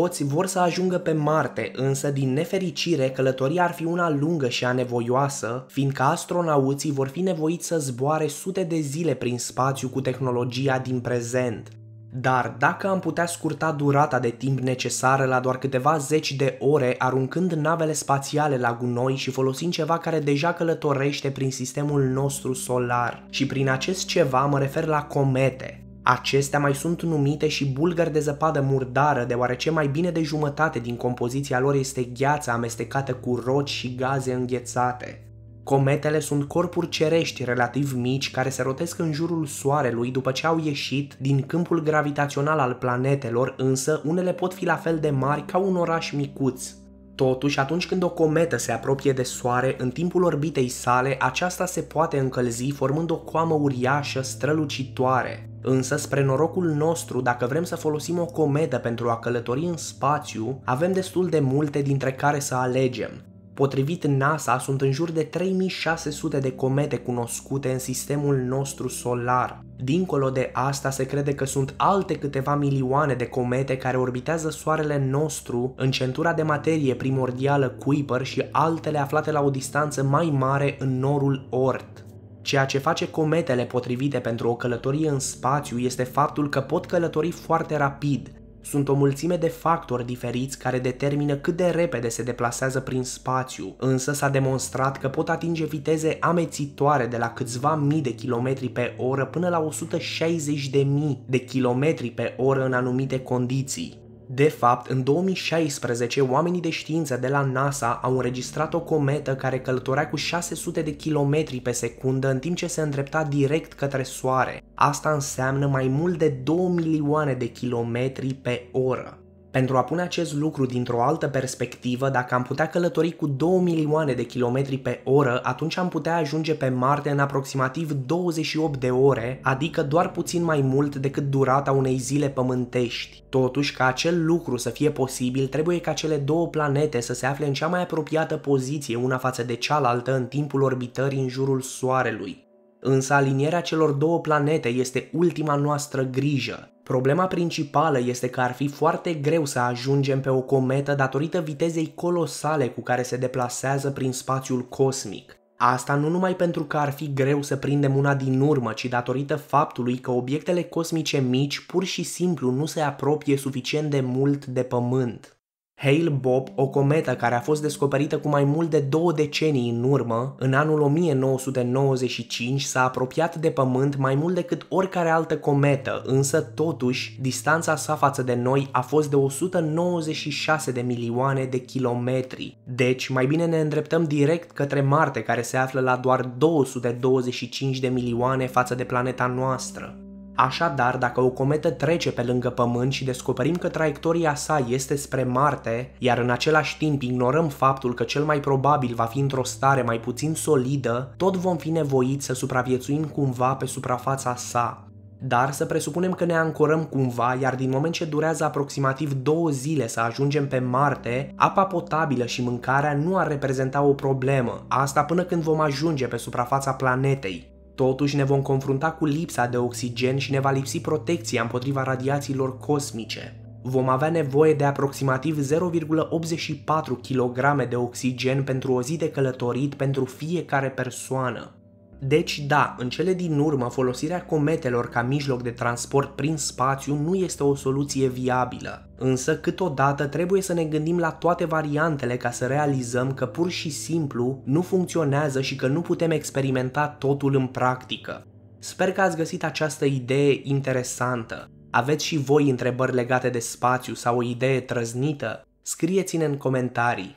Toți vor să ajungă pe Marte, însă din nefericire călătoria ar fi una lungă și anevoioasă, fiindcă astronauții vor fi nevoiți să zboare sute de zile prin spațiu cu tehnologia din prezent. Dar dacă am putea scurta durata de timp necesară la doar câteva zeci de ore, aruncând navele spațiale la gunoi și folosind ceva care deja călătorește prin sistemul nostru solar, și prin acest ceva mă refer la comete, Acestea mai sunt numite și bulgări de zăpadă murdară, deoarece mai bine de jumătate din compoziția lor este gheața amestecată cu roci și gaze înghețate. Cometele sunt corpuri cerești relativ mici care se rotesc în jurul Soarelui după ce au ieșit din câmpul gravitațional al planetelor, însă unele pot fi la fel de mari ca un oraș micuț. Totuși, atunci când o cometă se apropie de Soare, în timpul orbitei sale, aceasta se poate încălzi formând o coamă uriașă strălucitoare. Însă, spre norocul nostru, dacă vrem să folosim o comedă pentru a călători în spațiu, avem destul de multe dintre care să alegem. Potrivit NASA, sunt în jur de 3600 de comete cunoscute în sistemul nostru solar. Dincolo de asta, se crede că sunt alte câteva milioane de comete care orbitează soarele nostru în centura de materie primordială Kuiper și altele aflate la o distanță mai mare în norul Oort. Ceea ce face cometele potrivite pentru o călătorie în spațiu este faptul că pot călători foarte rapid. Sunt o mulțime de factori diferiți care determină cât de repede se deplasează prin spațiu, însă s-a demonstrat că pot atinge viteze amețitoare de la câțiva mii de kilometri pe oră până la 160.000 de kilometri pe oră în anumite condiții. De fapt, în 2016, oamenii de știință de la NASA au înregistrat o cometă care călătorea cu 600 de kilometri pe secundă în timp ce se îndrepta direct către Soare. Asta înseamnă mai mult de 2 milioane de kilometri pe oră. Pentru a pune acest lucru dintr-o altă perspectivă, dacă am putea călători cu 2 milioane de kilometri pe oră, atunci am putea ajunge pe Marte în aproximativ 28 de ore, adică doar puțin mai mult decât durata unei zile pământești. Totuși, ca acel lucru să fie posibil, trebuie ca cele două planete să se afle în cea mai apropiată poziție una față de cealaltă în timpul orbitării în jurul Soarelui. Însă alinierea celor două planete este ultima noastră grijă. Problema principală este că ar fi foarte greu să ajungem pe o cometă datorită vitezei colosale cu care se deplasează prin spațiul cosmic. Asta nu numai pentru că ar fi greu să prindem una din urmă, ci datorită faptului că obiectele cosmice mici pur și simplu nu se apropie suficient de mult de Pământ. Hale-Bopp, o cometă care a fost descoperită cu mai mult de două decenii în urmă, în anul 1995 s-a apropiat de Pământ mai mult decât oricare altă cometă, însă totuși distanța sa față de noi a fost de 196 de milioane de kilometri. Deci mai bine ne îndreptăm direct către Marte care se află la doar 225 de milioane față de planeta noastră. Așadar, dacă o cometă trece pe lângă Pământ și descoperim că traiectoria sa este spre Marte, iar în același timp ignorăm faptul că cel mai probabil va fi într-o stare mai puțin solidă, tot vom fi nevoiți să supraviețuim cumva pe suprafața sa. Dar să presupunem că ne ancorăm cumva, iar din moment ce durează aproximativ două zile să ajungem pe Marte, apa potabilă și mâncarea nu ar reprezenta o problemă, asta până când vom ajunge pe suprafața planetei. Totuși ne vom confrunta cu lipsa de oxigen și ne va lipsi protecția împotriva radiațiilor cosmice. Vom avea nevoie de aproximativ 0,84 kg de oxigen pentru o zi de călătorit pentru fiecare persoană. Deci da, în cele din urmă, folosirea cometelor ca mijloc de transport prin spațiu nu este o soluție viabilă. Însă, câteodată, trebuie să ne gândim la toate variantele ca să realizăm că pur și simplu nu funcționează și că nu putem experimenta totul în practică. Sper că ați găsit această idee interesantă. Aveți și voi întrebări legate de spațiu sau o idee trăznită? Scrieți-ne în comentarii.